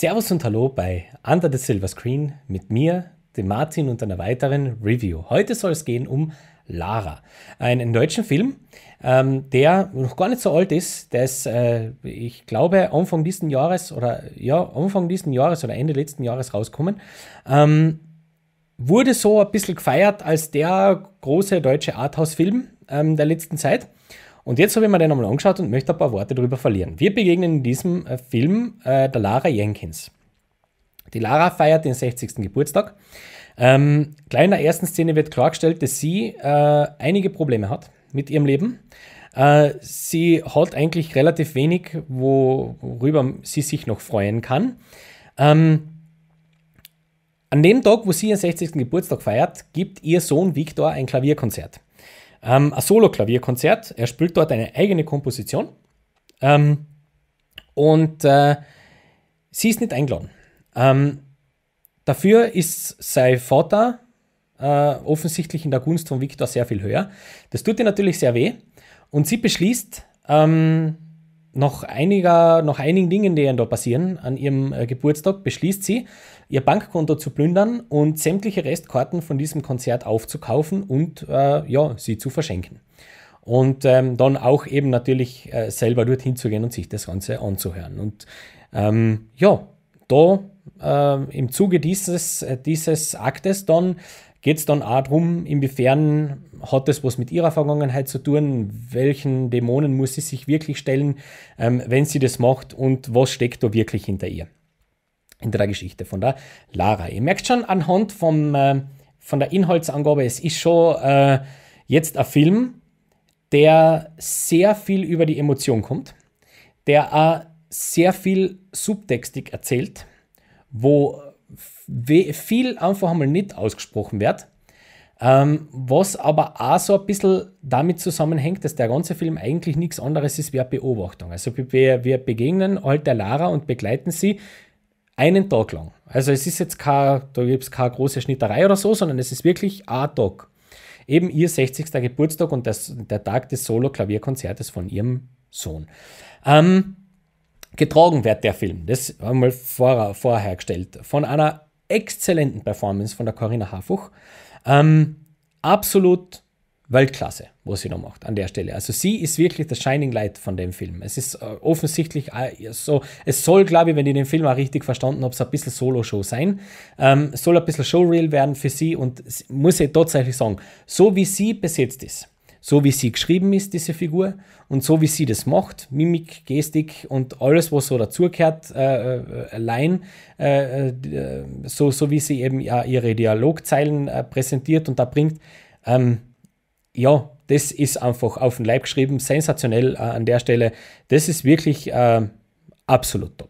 Servus und Hallo bei Under the Silver Screen mit mir, dem Martin und einer weiteren Review. Heute soll es gehen um Lara, einen deutschen Film, ähm, der noch gar nicht so alt ist, der ist, äh, ich glaube, Anfang diesen Jahres oder ja, Anfang diesen Jahres oder Ende letzten Jahres rauskommen. Ähm, wurde so ein bisschen gefeiert als der große deutsche Arthouse-Film ähm, der letzten Zeit. Und jetzt habe ich mir den nochmal angeschaut und möchte ein paar Worte darüber verlieren. Wir begegnen in diesem äh, Film äh, der Lara Jenkins. Die Lara feiert den 60. Geburtstag. Ähm, gleich in der ersten Szene wird klargestellt, dass sie äh, einige Probleme hat mit ihrem Leben. Äh, sie hat eigentlich relativ wenig, worüber sie sich noch freuen kann. Ähm, an dem Tag, wo sie ihren 60. Geburtstag feiert, gibt ihr Sohn Viktor ein Klavierkonzert. Ähm, ein Solo-Klavierkonzert. Er spielt dort eine eigene Komposition. Ähm, und äh, sie ist nicht eingeladen. Ähm, dafür ist sein Vater äh, offensichtlich in der Gunst von Viktor sehr viel höher. Das tut ihr natürlich sehr weh. Und sie beschließt, ähm, nach, einiger, nach einigen Dingen, die ihr da passieren, an ihrem äh, Geburtstag beschließt sie, ihr Bankkonto zu plündern und sämtliche Restkarten von diesem Konzert aufzukaufen und äh, ja, sie zu verschenken. Und ähm, dann auch eben natürlich äh, selber dorthin zu gehen und sich das Ganze anzuhören. Und ähm, ja, da äh, im Zuge dieses, äh, dieses Aktes dann geht es dann auch darum, inwiefern hat das was mit ihrer Vergangenheit zu tun, welchen Dämonen muss sie sich wirklich stellen, ähm, wenn sie das macht und was steckt da wirklich hinter ihr, hinter der Geschichte von der Lara. Ihr merkt schon anhand vom, äh, von der Inhaltsangabe, es ist schon äh, jetzt ein Film, der sehr viel über die Emotion kommt, der auch sehr viel subtextig erzählt, wo viel einfach mal nicht ausgesprochen wird. Ähm, was aber auch so ein bisschen damit zusammenhängt, dass der ganze Film eigentlich nichts anderes ist wie eine Beobachtung. Also wir, wir begegnen halt der Lara und begleiten sie einen Tag lang. Also es ist jetzt kein, da gibt es keine große Schnitterei oder so, sondern es ist wirklich ein Tag. Eben ihr 60. Geburtstag und das, der Tag des Solo-Klavierkonzertes von ihrem Sohn. Ähm, Getragen wird der Film, das einmal vor, vorher gestellt, von einer exzellenten Performance von der Corinna Hafuch. Ähm, absolut Weltklasse, was sie da macht an der Stelle. Also sie ist wirklich das Shining Light von dem Film. Es ist äh, offensichtlich äh, so, es soll, glaube ich, wenn ich den Film auch richtig verstanden habe, so ein bisschen Solo-Show sein. Ähm, soll ein bisschen Showreel werden für sie und muss ich tatsächlich sagen, so wie sie besetzt ist, so wie sie geschrieben ist, diese Figur, und so wie sie das macht, Mimik, Gestik und alles, was so dazugehört, äh, äh allein, äh, äh, so, so wie sie eben ihre Dialogzeilen äh, präsentiert und da bringt, ähm, ja, das ist einfach auf den Leib geschrieben, sensationell äh, an der Stelle. Das ist wirklich absolut top.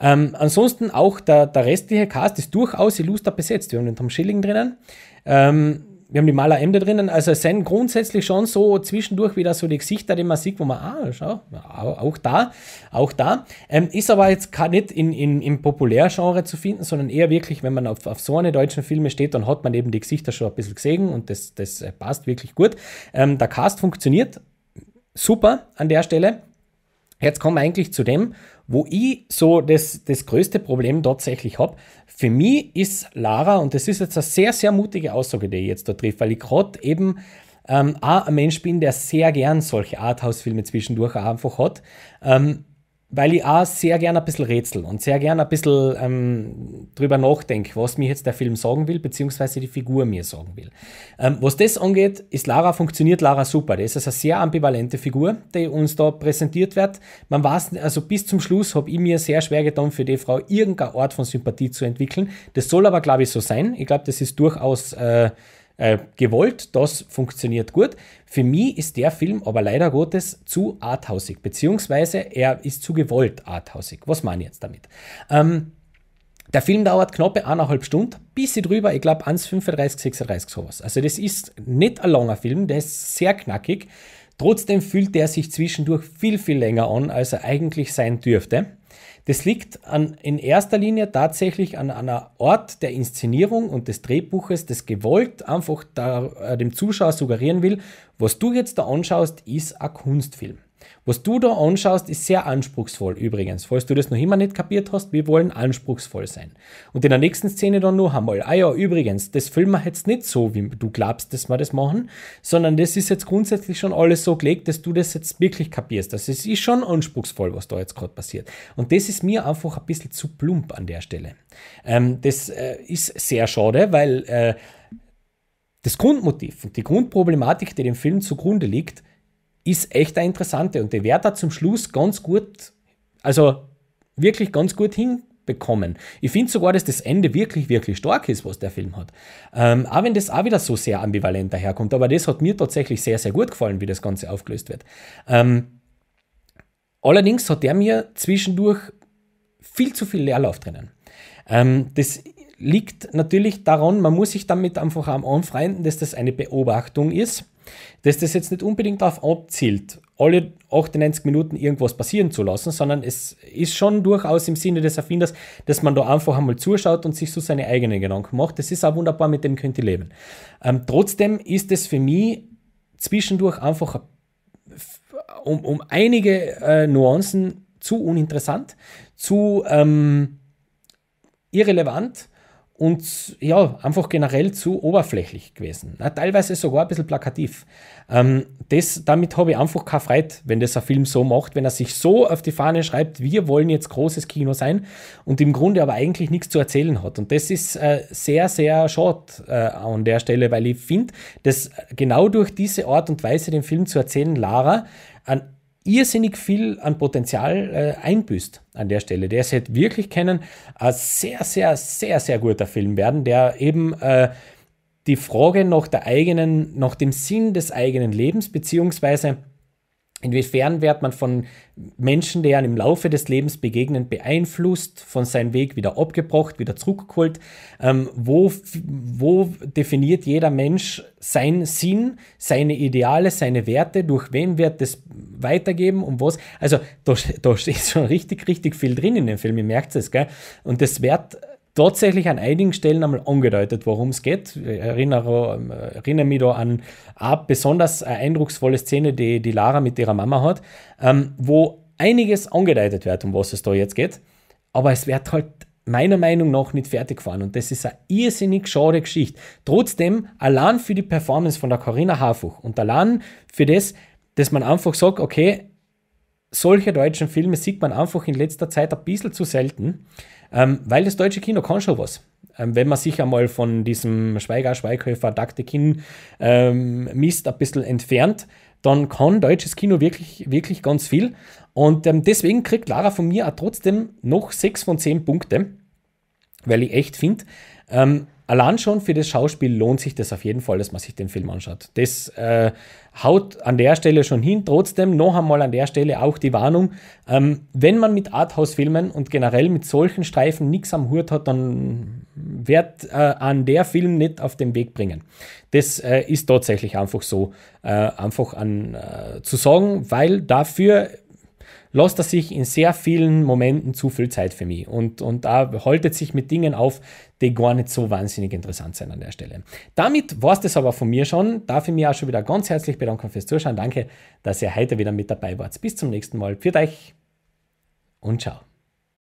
Ähm, ansonsten auch der, der restliche Cast ist durchaus illustrer besetzt. Wir haben den Tom Schilling drinnen. Ähm, wir haben die Maleremde drinnen. Also es sind grundsätzlich schon so zwischendurch wieder so die Gesichter, die man sieht, wo man, ah, schau, auch da, auch da. Ähm, ist aber jetzt gar nicht in, in, im Populärgenre zu finden, sondern eher wirklich, wenn man auf, auf so eine deutschen Filme steht, dann hat man eben die Gesichter schon ein bisschen gesehen und das, das äh, passt wirklich gut. Ähm, der Cast funktioniert super an der Stelle. Jetzt kommen wir eigentlich zu dem, wo ich so das, das größte Problem tatsächlich habe. Für mich ist Lara, und das ist jetzt eine sehr, sehr mutige Aussage, die ich jetzt da trifft, weil ich gerade eben ähm, auch ein Mensch bin, der sehr gern solche Arthouse-Filme zwischendurch einfach hat. Ähm, weil ich auch sehr gerne ein bisschen rätsel und sehr gerne ein bisschen ähm, drüber nachdenke, was mir jetzt der Film sagen will, beziehungsweise die Figur mir sagen will. Ähm, was das angeht, ist Lara, funktioniert Lara super. Das ist eine sehr ambivalente Figur, die uns da präsentiert wird. Man weiß, also bis zum Schluss habe ich mir sehr schwer getan, für die Frau irgendeine Art von Sympathie zu entwickeln. Das soll aber, glaube ich, so sein. Ich glaube, das ist durchaus äh, äh, gewollt, das funktioniert gut. Für mich ist der Film aber leider Gottes zu arthausig, beziehungsweise er ist zu gewollt arthausig. Was meine ich jetzt damit? Ähm, der Film dauert knappe eineinhalb Stunden, bisschen drüber, ich glaube 1,35, 36, sowas. Also das ist nicht ein langer Film, der ist sehr knackig. Trotzdem fühlt der sich zwischendurch viel, viel länger an, als er eigentlich sein dürfte. Das liegt an, in erster Linie tatsächlich an einer Art der Inszenierung und des Drehbuches, das gewollt einfach da, äh, dem Zuschauer suggerieren will, was du jetzt da anschaust, ist ein Kunstfilm. Was du da anschaust, ist sehr anspruchsvoll übrigens. Falls du das noch immer nicht kapiert hast, wir wollen anspruchsvoll sein. Und in der nächsten Szene dann noch einmal, ah ja, übrigens, das filmen wir jetzt nicht so, wie du glaubst, dass wir das machen, sondern das ist jetzt grundsätzlich schon alles so gelegt, dass du das jetzt wirklich kapierst. Das ist schon anspruchsvoll, was da jetzt gerade passiert. Und das ist mir einfach ein bisschen zu plump an der Stelle. Ähm, das äh, ist sehr schade, weil äh, das Grundmotiv und die Grundproblematik, die dem Film zugrunde liegt, ist echt eine interessante und die wird da zum Schluss ganz gut, also wirklich ganz gut hinbekommen. Ich finde sogar, dass das Ende wirklich, wirklich stark ist, was der Film hat. Ähm, auch wenn das auch wieder so sehr ambivalent daherkommt, aber das hat mir tatsächlich sehr, sehr gut gefallen, wie das Ganze aufgelöst wird. Ähm, allerdings hat der mir zwischendurch viel zu viel Leerlauf drinnen. Ähm, das liegt natürlich daran, man muss sich damit einfach am anfreunden, dass das eine Beobachtung ist dass das jetzt nicht unbedingt darauf abzielt, alle 98 Minuten irgendwas passieren zu lassen, sondern es ist schon durchaus im Sinne des Erfinders, dass man da einfach einmal zuschaut und sich so seine eigenen Gedanken macht. Das ist auch wunderbar, mit dem könnt ihr leben. Ähm, trotzdem ist es für mich zwischendurch einfach um, um einige äh, Nuancen zu uninteressant, zu ähm, irrelevant und ja, einfach generell zu oberflächlich gewesen. Na, teilweise sogar ein bisschen plakativ. Ähm, das, damit habe ich einfach keine Freude, wenn das ein Film so macht, wenn er sich so auf die Fahne schreibt, wir wollen jetzt großes Kino sein und im Grunde aber eigentlich nichts zu erzählen hat. Und das ist äh, sehr, sehr schade äh, an der Stelle, weil ich finde, dass genau durch diese Art und Weise, den Film zu erzählen, Lara, einen irrsinnig viel an Potenzial äh, einbüßt an der Stelle. Der hätte wirklich kennen, ein äh, sehr, sehr, sehr, sehr guter Film werden, der eben äh, die Frage nach der eigenen, nach dem Sinn des eigenen Lebens, beziehungsweise Inwiefern wird man von Menschen, die einem im Laufe des Lebens begegnen, beeinflusst, von seinem Weg wieder abgebracht, wieder zurückgeholt? Ähm, wo, wo definiert jeder Mensch seinen Sinn, seine Ideale, seine Werte? Durch wen wird das weitergeben und was? Also da, da steht schon richtig, richtig viel drin in dem Film, ihr merkt es, gell? Und das wird tatsächlich an einigen Stellen einmal angedeutet, worum es geht. Ich erinnere, ähm, erinnere mich da an eine besonders eindrucksvolle Szene, die, die Lara mit ihrer Mama hat, ähm, wo einiges angedeutet wird, um was es da jetzt geht. Aber es wird halt meiner Meinung nach nicht fertig fahren Und das ist eine irrsinnig schade Geschichte. Trotzdem, allein für die Performance von der Corinna Harfuch und allein für das, dass man einfach sagt, okay, solche deutschen Filme sieht man einfach in letzter Zeit ein bisschen zu selten, ähm, weil das deutsche Kino kann schon was. Ähm, wenn man sich einmal von diesem Schweiger, Schweighöfer, Daktekin ähm, Mist ein bisschen entfernt, dann kann deutsches Kino wirklich, wirklich ganz viel. Und ähm, deswegen kriegt Lara von mir auch trotzdem noch 6 von 10 Punkte, weil ich echt finde, ähm, allein schon für das Schauspiel lohnt sich das auf jeden Fall, dass man sich den Film anschaut. Das äh, haut an der Stelle schon hin. Trotzdem noch einmal an der Stelle auch die Warnung, ähm, wenn man mit Arthouse-Filmen und generell mit solchen Streifen nichts am Hut hat, dann wird äh, an der Film nicht auf den Weg bringen. Das äh, ist tatsächlich einfach so, äh, einfach an, äh, zu sagen, weil dafür lässt er sich in sehr vielen Momenten zu viel Zeit für mich und, und da haltet sich mit Dingen auf, die gar nicht so wahnsinnig interessant sind an der Stelle. Damit war es das aber von mir schon. Darf ich mich auch schon wieder ganz herzlich bedanken fürs Zuschauen. Danke, dass ihr heute wieder mit dabei wart. Bis zum nächsten Mal. Für euch und ciao.